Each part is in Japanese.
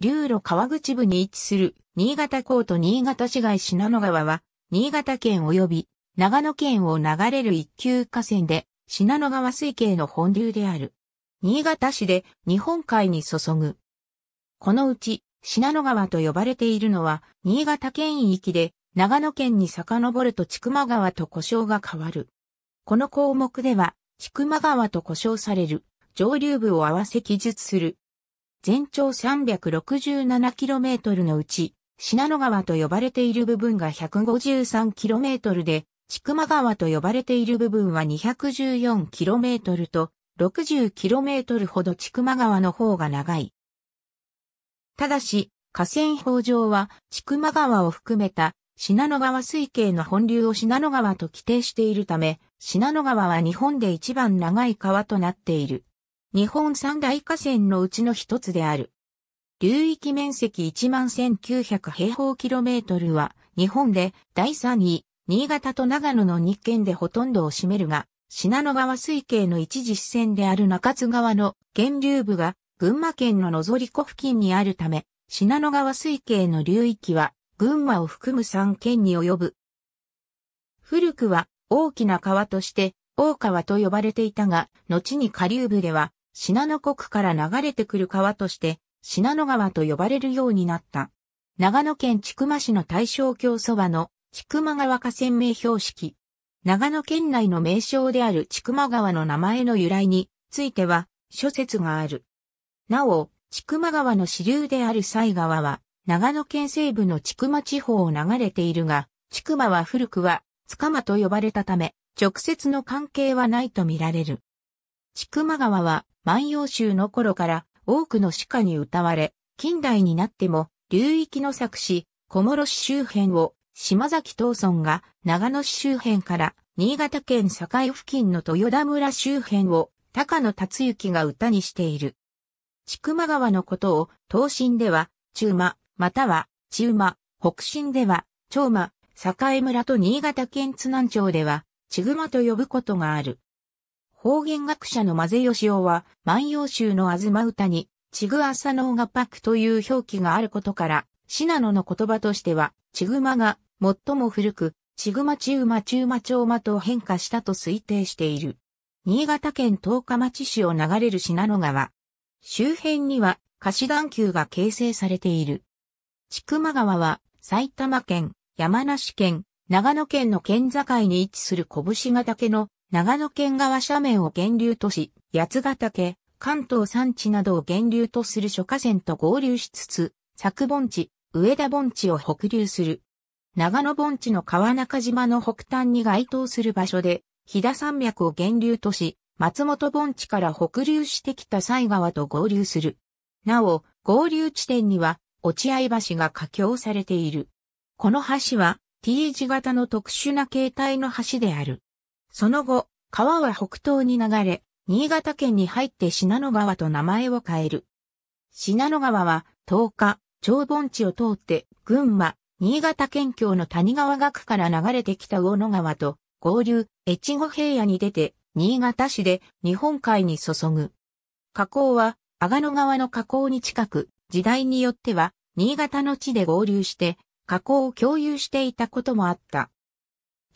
流路川口部に位置する新潟港と新潟市街信濃川は、新潟県及び長野県を流れる一級河川で、信濃川水系の本流である。新潟市で日本海に注ぐ。このうち、信濃川と呼ばれているのは、新潟県域で、長野県に遡ると千曲川と呼称が変わる。この項目では、千曲川と呼称される上流部を合わせ記述する全長 367km のうち、信濃川と呼ばれている部分が 153km で、千曲川と呼ばれている部分は 214km と 60km ほど千曲川の方が長い。ただし、河川法上は千曲川を含めた信濃川水系の本流を信濃川と規定しているため、信濃川は日本で一番長い川となっている。日本三大河川のうちの一つである。流域面積11,900平方キロメートルは、日本で第3位、新潟と長野の2県でほとんどを占めるが、品野川水系の一時支線である中津川の源流部が群馬県ののぞり湖付近にあるため、品野川水系の流域は群馬を含む3県に及ぶ。古くは大きな川として大川と呼ばれていたが、後に下流部では信濃国から流れてくる川として、信濃川と呼ばれるようになった。長野県千曲市の大正橋そばの千曲川河川名標識。長野県内の名称である千曲川の名前の由来については諸説がある。なお、千曲川の支流である西川は、長野県西部の千曲地方を流れているが、千曲は古くは、塚間と呼ばれたため、直接の関係はないとみられる。千曲川は万葉集の頃から多くの詩歌に歌われ、近代になっても流域の作詞、小諸市周辺を島崎東村が長野市周辺から新潟県境付近の豊田村周辺を高野達之が歌にしている。千曲川のことを東進では中馬、または中馬、北進では長馬、境村と新潟県津南町では、ちぐまと呼ぶことがある。方言学者の混ぜ吉尾は、万葉集のあずま歌に、ちぐあさのうがぱくという表記があることから、信濃の言葉としては、ちぐまが最も古く、ちぐまちうまちうまちょうまと変化したと推定している。新潟県十日町市を流れる信濃川。周辺には菓子団球が形成されている。千ま川は埼玉県、山梨県、長野県の県境に位置する拳ヶ岳の長野県側斜面を源流とし、八ヶ岳、関東山地などを源流とする諸河川と合流しつつ、佐久盆地、上田盆地を北流する。長野盆地の川中島の北端に該当する場所で、飛騨山脈を源流とし、松本盆地から北流してきた西川と合流する。なお、合流地点には、落合橋が架橋されている。この橋は、T 字型の特殊な形態の橋である。その後、川は北東に流れ、新潟県に入って信濃川と名前を変える。信濃川は、10日、長盆地を通って、群馬、新潟県境の谷川学から流れてきた魚野川と、合流、越後平野に出て、新潟市で日本海に注ぐ。河口は、阿賀野川の河口に近く、時代によっては、新潟の地で合流して、河口を共有していたこともあった。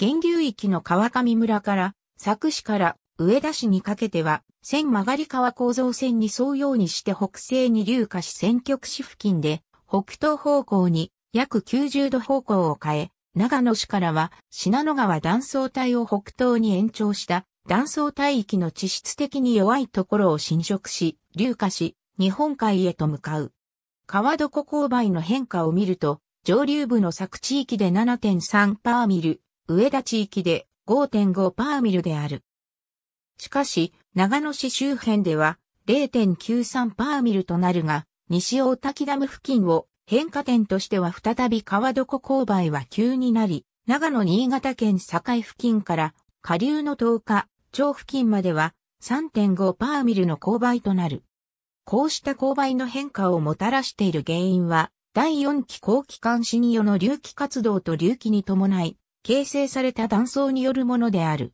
源流域の川上村から、佐久市から上田市にかけては、千曲川構造線に沿うようにして北西に流下し選挙区市付近で、北東方向に約90度方向を変え、長野市からは信濃川断層帯を北東に延長した断層帯域の地質的に弱いところを侵食し、流下し、日本海へと向かう。川床勾配の変化を見ると、上流部の作地域で7.3パーミル、上田地域で5.5パーミルである。しかし、長野市周辺では0.93パーミルとなるが、西大滝ダム付近を変化点としては再び川床勾配は急になり、長野新潟県境付近から下流の10日、町付近までは3.5パーミルの勾配となる。こうした勾配の変化をもたらしている原因は、第4期後期監視によの隆起活動と隆起に伴い、形成された断層によるものである。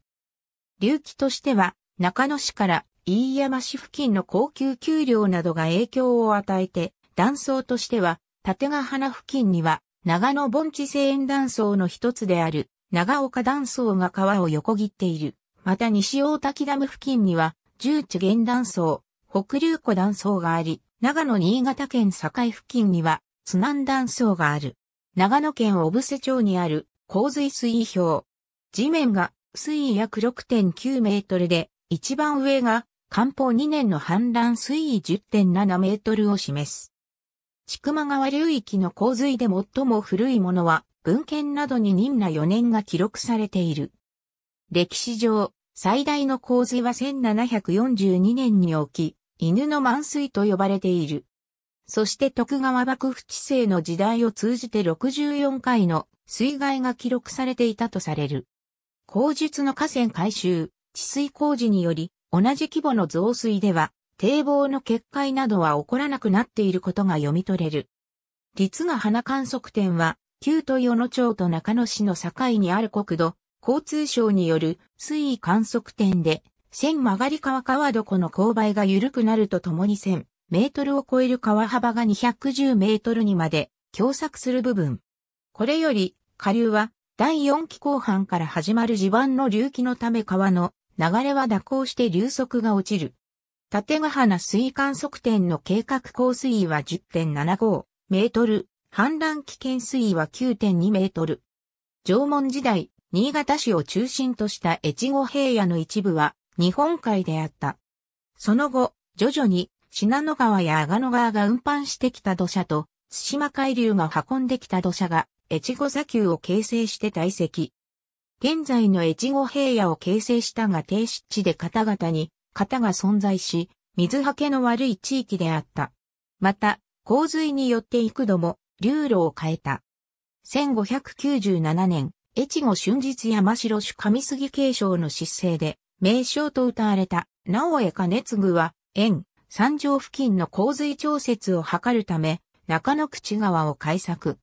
隆起としては、中野市から飯山市付近の高級丘陵などが影響を与えて、断層としては、立ヶ花付近には、長野盆地西縁断層の一つである、長岡断層が川を横切っている。また西大滝ダム付近には、重地原断層、北流湖断層があり、長野新潟県境付近には、津南断層がある。長野県小布施町にある洪水水位表。地面が水位約6.9メートルで、一番上が漢方2年の氾濫水位10.7メートルを示す。千曲川流域の洪水で最も古いものは、文献などに任な4年が記録されている。歴史上、最大の洪水は1742年に起き、犬の満水と呼ばれている。そして徳川幕府治世の時代を通じて64回の水害が記録されていたとされる。口述の河川改修、治水工事により、同じ規模の増水では、堤防の決壊などは起こらなくなっていることが読み取れる。立が花観測点は、旧豊野町と中野市の境にある国土、交通省による水位観測点で、線曲がり川川床の勾配が緩くなるとともに1000メートルを超える川幅が210メートルにまで狭窄する部分。これより下流は第4期後半から始まる地盤の隆起のため川の流れは蛇行して流速が落ちる。縦ヶ花水管測点の計画降水位は10.75メートル、氾濫危険水位は9.2メートル。縄文時代、新潟市を中心とした越後平野の一部は日本海であった。その後、徐々に信濃川や阿賀野川が運搬してきた土砂と、津島海流が運んできた土砂が越後砂丘を形成して堆積。現在の越後平野を形成したが低湿地で方々に、型が存在し、水はけの悪い地域であった。また、洪水によって幾度も流路を変えた。1597年、越後春日山城主上杉継承の失勢で、名称と歌われた、直江兼次は、縁、山上付近の洪水調節を図るため、中野口川を開削。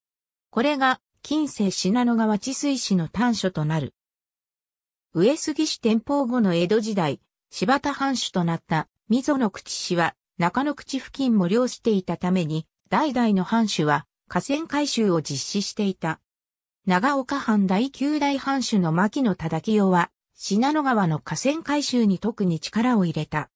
これが近世信濃川治水市の短所となる。上杉市天保後の江戸時代、柴田藩主となった溝の口氏は中野口付近も漁していたために、代々の藩主は河川改修を実施していた。長岡藩第九代藩主の牧野忠清は、信濃川の河川改修に特に力を入れた。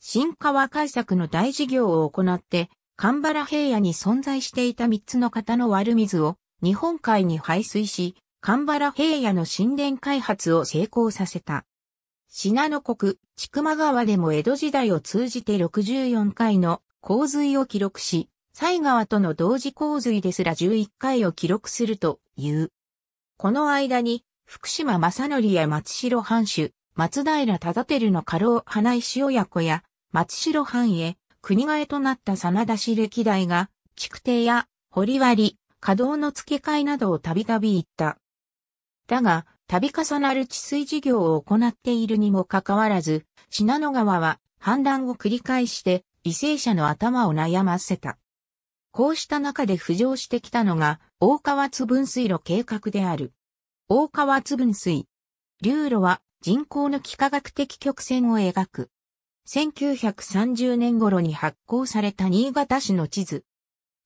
新川改作の大事業を行って、ンバラ平野に存在していた3つの型の悪水を日本海に排水し、カンバラ平野の神殿開発を成功させた。信濃国、千曲川でも江戸時代を通じて64回の洪水を記録し、西川との同時洪水ですら11回を記録するという。この間に、福島正則や松代藩主、松平忠輝の家老花井塩子や、松代藩へ、国替えとなった真田氏歴代が、築堤や堀割、稼働の付け替えなどをたびたび行った。だが、度重なる治水事業を行っているにもかかわらず、信濃川は氾濫を繰り返して、犠牲者の頭を悩ませた。こうした中で浮上してきたのが、大川津分水路計画である。大川津分水。流路は人工の幾何学的曲線を描く。1930年頃に発行された新潟市の地図。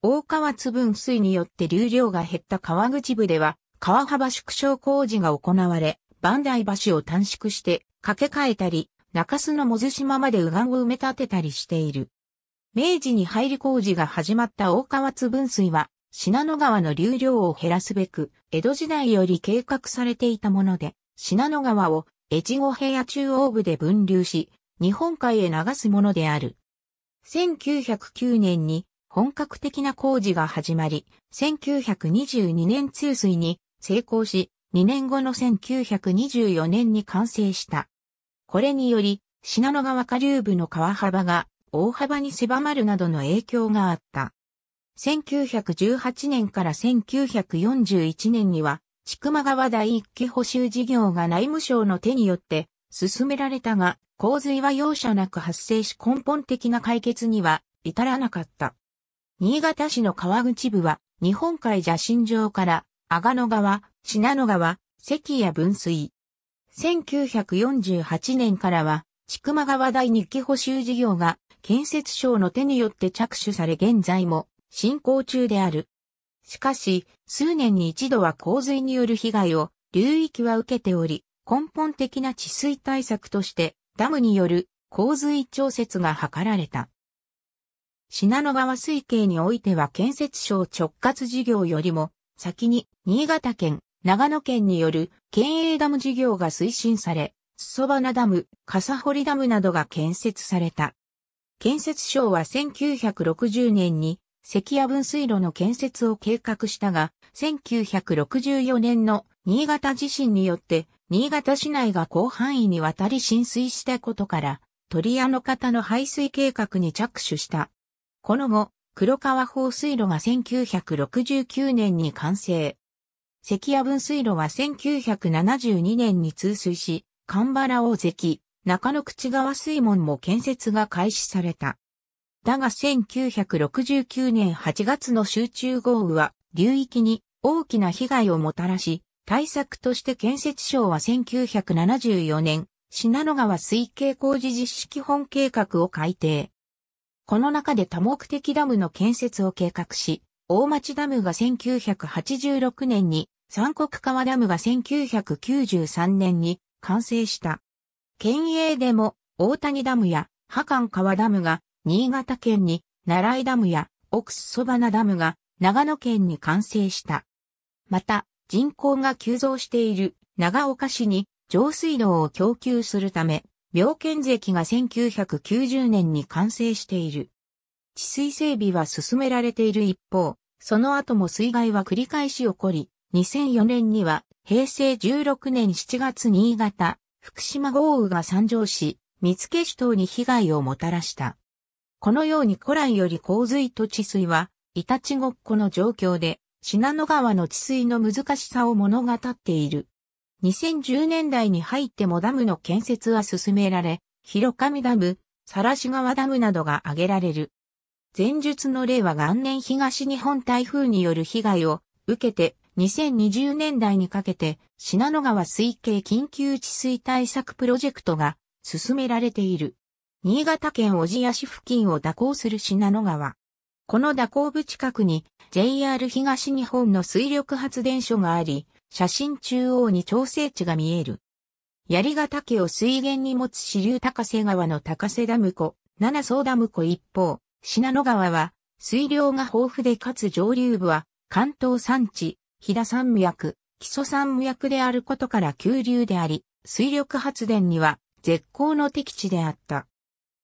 大川津分水によって流量が減った川口部では、川幅縮小工事が行われ、万代橋を短縮して架け替えたり、中洲の津島まで右岸を埋め立てたりしている。明治に入り工事が始まった大川津分水は、信濃川の流量を減らすべく、江戸時代より計画されていたもので、信濃川を越後平野中央部で分流し、日本海へ流すものである。1909年に本格的な工事が始まり、1922年通水に成功し、2年後の1924年に完成した。これにより、品野川下流部の川幅が大幅に狭まるなどの影響があった。1918年から1941年には、千曲川第一期補修事業が内務省の手によって進められたが、洪水は容赦なく発生し根本的な解決には至らなかった。新潟市の川口部は、日本海邪神城から、阿賀野川、信濃川、関谷分水。1948年からは、千曲川第二期補修事業が、建設省の手によって着手され現在も進行中である。しかし、数年に一度は洪水による被害を流域は受けており、根本的な治水対策としてダムによる洪水調節が図られた。信濃川水系においては建設省直轄事業よりも、先に新潟県、長野県による県営ダム事業が推進され、裾花ダム、笠堀ダムなどが建設された。建設省は1960年に関谷分水路の建設を計画したが、1964年の新潟地震によって新潟市内が広範囲にわたり浸水したことから、鳥屋の方の排水計画に着手した。この後、黒川放水路が1969年に完成。関谷分水路は1972年に通水し、神原大関、中野口川水門も建設が開始された。だが1969年8月の集中豪雨は流域に大きな被害をもたらし、対策として建設省は1974年、信濃川水系工事実施基本計画を改定。この中で多目的ダムの建設を計画し、大町ダムが1986年に、三国川ダムが1993年に完成した。県営でも大谷ダムや波間川ダムが新潟県に、奈良井ダムや奥須そばダムが長野県に完成した。また、人口が急増している長岡市に上水道を供給するため、病健石が1990年に完成している。治水整備は進められている一方、その後も水害は繰り返し起こり、2004年には平成16年7月新潟、福島豪雨が参上し、三付市等に被害をもたらした。このように古来より洪水と治水は、いたちごっこの状況で、信濃川の治水の難しさを物語っている。2010年代に入ってもダムの建設は進められ、広上ダム、更し川ダムなどが挙げられる。前述の例は元年東日本台風による被害を受けて2020年代にかけて信濃川水系緊急治水対策プロジェクトが進められている。新潟県小千谷市付近を蛇行する信濃川。この蛇行部近くに JR 東日本の水力発電所があり、写真中央に調整池が見える。槍ヶ岳を水源に持つ支流高瀬川の高瀬ダム湖、七層ダム湖一方、信濃川は水量が豊富でかつ上流部は関東山地、飛騨山脈、木曽山脈であることから急流であり、水力発電には絶好の適地であった。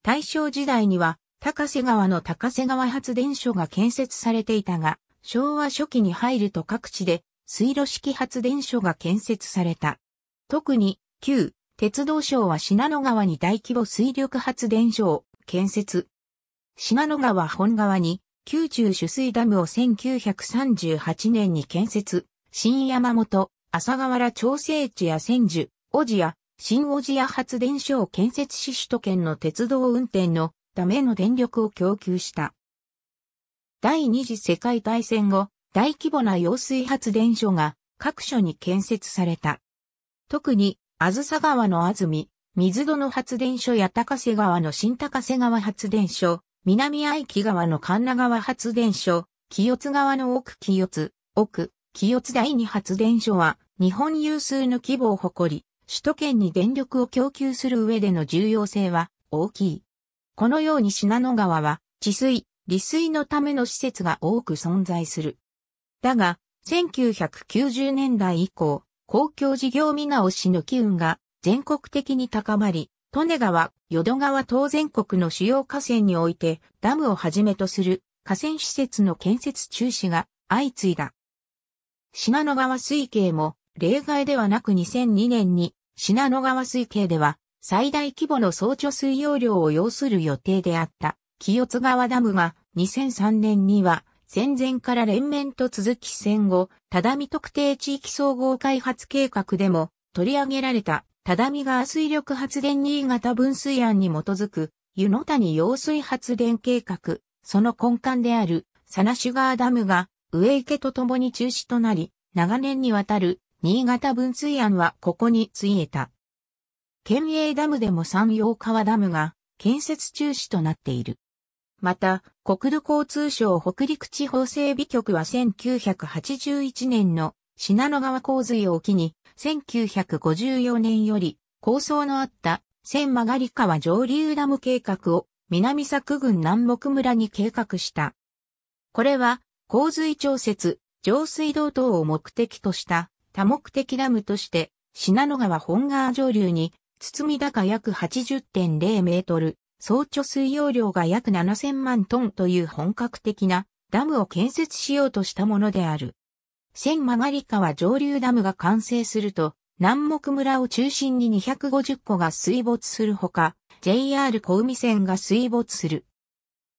大正時代には高瀬川の高瀬川発電所が建設されていたが、昭和初期に入ると各地で水路式発電所が建設された。特に、旧、鉄道省は信濃川に大規模水力発電所を建設。信濃川本川に、宮中取水ダムを1938年に建設、新山本、朝河原調整地や千住、小路や、新小路や発電所を建設し首都圏の鉄道運転のための電力を供給した。第二次世界大戦後、大規模な揚水発電所が各所に建設された。特に、あずさ川のあずみ、水戸の発電所や高瀬川の新高瀬川発電所、南愛木川の神奈川発電所、清津川の奥清津、奥、清津第二発電所は、日本有数の規模を誇り、首都圏に電力を供給する上での重要性は大きい。このように信濃川は治水、利水のための施設が多く存在する。だが、1990年代以降、公共事業見直しの機運が全国的に高まり、利根川、淀川等全国の主要河川においてダムをはじめとする河川施設の建設中止が相次いだ。信濃川水系も例外ではなく2002年に信濃川水系では最大規模の総貯水容量を要する予定であった清津川ダムが2003年には戦前から連綿と続き戦後、只見特定地域総合開発計画でも取り上げられた只見川水力発電新潟分水案に基づく湯の谷用水発電計画、その根幹である佐那シュガーダムが上池と共に中止となり、長年にわたる新潟分水案はここについえた。県営ダムでも山陽川ダムが建設中止となっている。また、国土交通省北陸地方整備局は1981年の信濃川洪水を機に、1954年より構想のあった千曲川上流ダム計画を南作郡南北村に計画した。これは洪水調節、上水道等を目的とした多目的ダムとして、信濃川本川上流に包み高約80.0メートル、総貯水容量が約7000万トンという本格的なダムを建設しようとしたものである。千曲川上流ダムが完成すると、南木村を中心に250個が水没するほか、JR 小海線が水没する。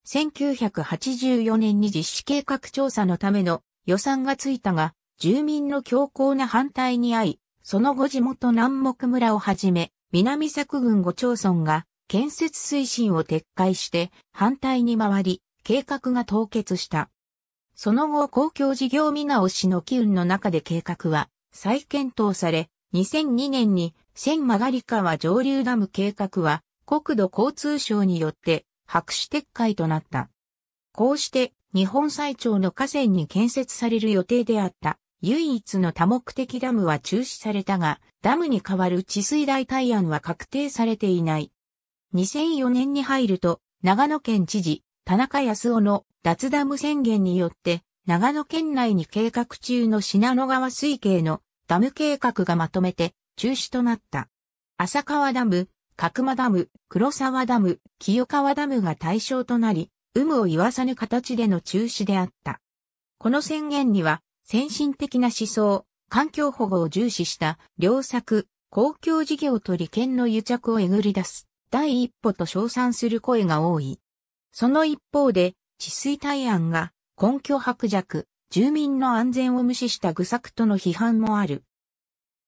1984年に実施計画調査のための予算がついたが、住民の強硬な反対に遭い、その後地元南木村をはじめ、南作郡五町村が建設推進を撤回して反対に回り、計画が凍結した。その後公共事業見直しの機運の中で計画は再検討され、2002年に千曲川上流ダム計画は国土交通省によって白紙撤回となった。こうして日本最長の河川に建設される予定であった唯一の多目的ダムは中止されたが、ダムに代わる治水代替案は確定されていない。2004年に入ると、長野県知事、田中康夫の脱ダム宣言によって、長野県内に計画中の品野川水系のダム計画がまとめて中止となった。浅川ダム、角間ダム、黒沢ダム、清川ダムが対象となり、有無を言わさぬ形での中止であった。この宣言には、先進的な思想、環境保護を重視した良作、公共事業と利権の癒着をえぐり出す第一歩と称賛する声が多い。その一方で、治水対案が根拠薄弱、住民の安全を無視した愚策との批判もある。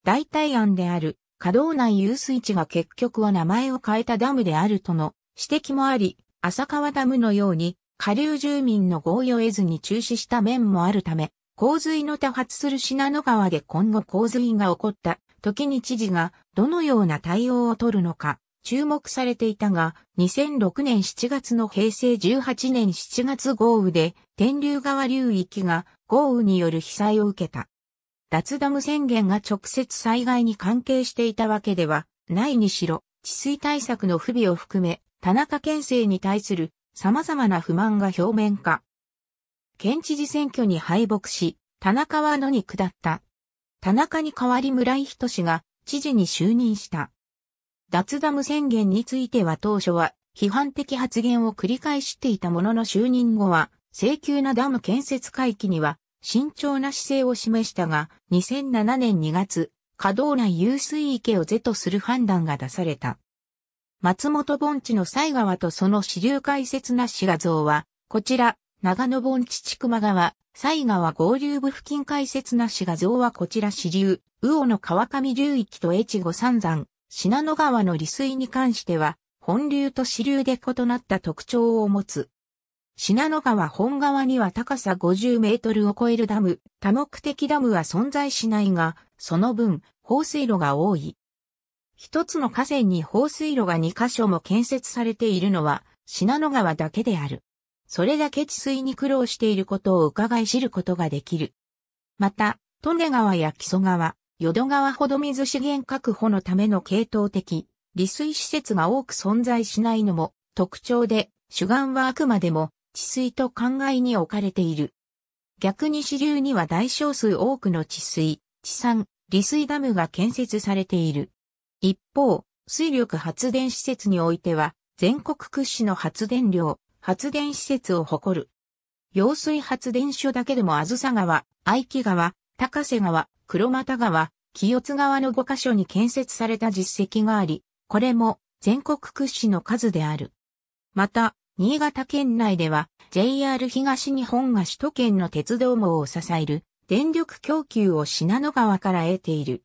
代替案である、稼働内遊水地が結局は名前を変えたダムであるとの指摘もあり、浅川ダムのように下流住民の合意を得ずに中止した面もあるため、洪水の多発する品野川で今後洪水が起こった時に知事がどのような対応を取るのか注目されていたが、2006年7月の平成18年7月豪雨で天竜川流域が豪雨による被災を受けた。脱ダム宣言が直接災害に関係していたわけではないにしろ、治水対策の不備を含め、田中県政に対する様々な不満が表面化。県知事選挙に敗北し、田中は野に下った。田中に代わり村井仁氏が知事に就任した。脱ダム宣言については当初は批判的発言を繰り返していたものの就任後は、請求なダム建設会期には慎重な姿勢を示したが、2007年2月、稼働内遊水池を是とする判断が出された。松本盆地の西川とその支流解説なし画像は、こちら、長野盆地千曲川、西川合流部付近解説なし画像はこちら支流、魚の川上流域と越後三山、信濃川の利水に関しては、本流と支流で異なった特徴を持つ。信濃川本川には高さ50メートルを超えるダム、多目的ダムは存在しないが、その分、放水路が多い。一つの河川に放水路が2カ所も建設されているのは、信濃川だけである。それだけ治水に苦労していることを伺い知ることができる。また、利根川や木曽川、淀川ほど水資源確保のための系統的、利水施設が多く存在しないのも特徴で、主眼はあくまでも治水と考えに置かれている。逆に支流には大小数多くの治水、地産、利水ダムが建設されている。一方、水力発電施設においては、全国屈指の発電量、発電施設を誇る。揚水発電所だけでもあずさ川、愛木川、高瀬川、黒又川、清津川の5カ所に建設された実績があり、これも全国屈指の数である。また、新潟県内では JR 東日本が首都圏の鉄道網を支える電力供給を信濃川から得ている。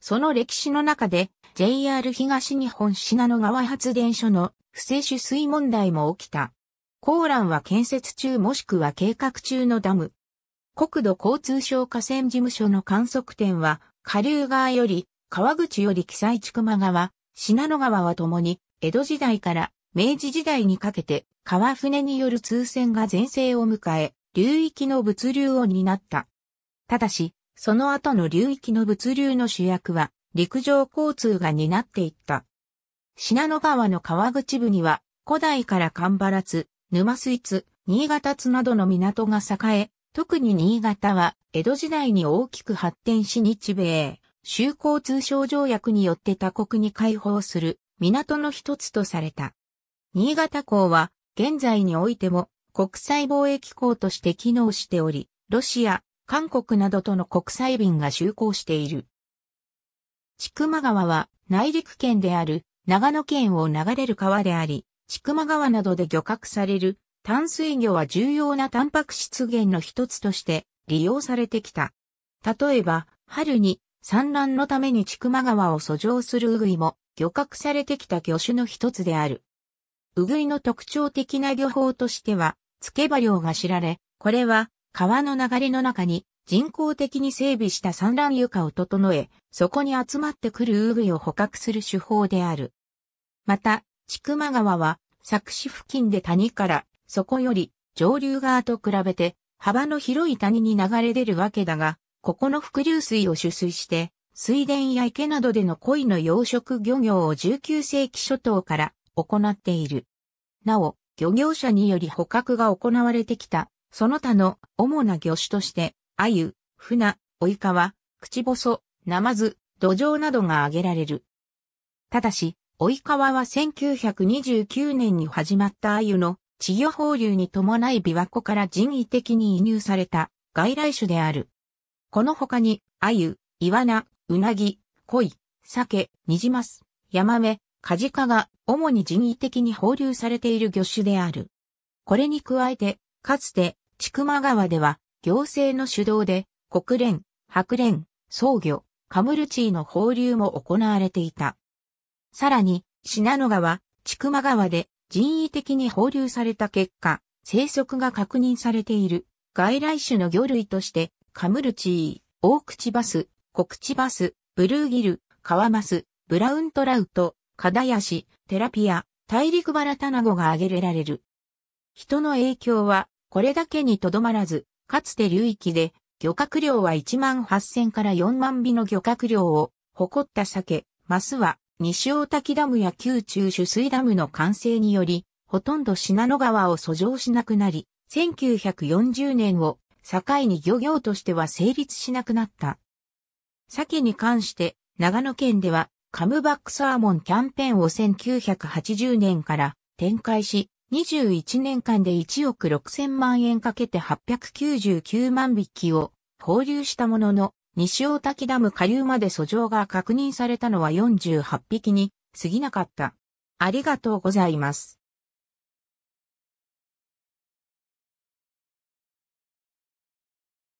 その歴史の中で JR 東日本信濃川発電所の不正取水問題も起きた。コーランは建設中もしくは計画中のダム。国土交通省河川事務所の観測点は、下流側より、川口より記載千曲川、信濃川はともに、江戸時代から明治時代にかけて、川船による通船が全盛を迎え、流域の物流を担った。ただし、その後の流域の物流の主役は、陸上交通が担っていった。信濃川の川口部には、古代から干ばらず。沼水津、新潟津などの港が栄え、特に新潟は江戸時代に大きく発展し日米、修好通商条約によって他国に解放する港の一つとされた。新潟港は現在においても国際貿易港として機能しており、ロシア、韓国などとの国際便が就航している。千曲川は内陸圏である長野県を流れる川であり、千曲川などで漁獲される淡水魚は重要なタンパク質源の一つとして利用されてきた。例えば、春に産卵のために千曲川を遡上するウグイも漁獲されてきた魚種の一つである。ウグイの特徴的な漁法としては、つけば漁が知られ、これは川の流れの中に人工的に整備した産卵床を整え、そこに集まってくるウグイを捕獲する手法である。また、千曲川は、作詞付近で谷から、そこより上流側と比べて、幅の広い谷に流れ出るわけだが、ここの伏流水を取水して、水田や池などでの鯉の養殖漁業を19世紀初頭から行っている。なお、漁業者により捕獲が行われてきた、その他の主な魚種として、鮎、船、追川、口細、ナマズ、土壌などが挙げられる。ただし、及川は1929年に始まった鮎の稚魚放流に伴い琵琶湖から人為的に移入された外来種である。この他に、鮎、イワナ、ウナギ、サケ、ニジマス、ヤマメ、カジカが主に人為的に放流されている魚種である。これに加えて、かつて、千曲川では、行政の主導で、国連、白連、創魚、カムルチーの放流も行われていた。さらに、信濃川、千曲川で人為的に放流された結果、生息が確認されている外来種の魚類として、カムルチー、オオクチバス、コクチバス、ブルーギル、カワマス、ブラウントラウト、カダヤシ、テラピア、大陸バラタナゴが挙げられる。人の影響は、これだけにとどまらず、かつて流域で、漁獲量は1万8000から4万尾の漁獲量を誇った鮭、マスは西大滝ダムや旧中取水ダムの完成により、ほとんど信濃川を遡上しなくなり、1940年を境に漁業としては成立しなくなった。鮭に関して、長野県では、カムバックサーモンキャンペーンを1980年から展開し、21年間で1億6000万円かけて899万匹を放流したものの、西大滝ダム下流まで遡上が確認されたのは48匹に過ぎなかった。ありがとうございます。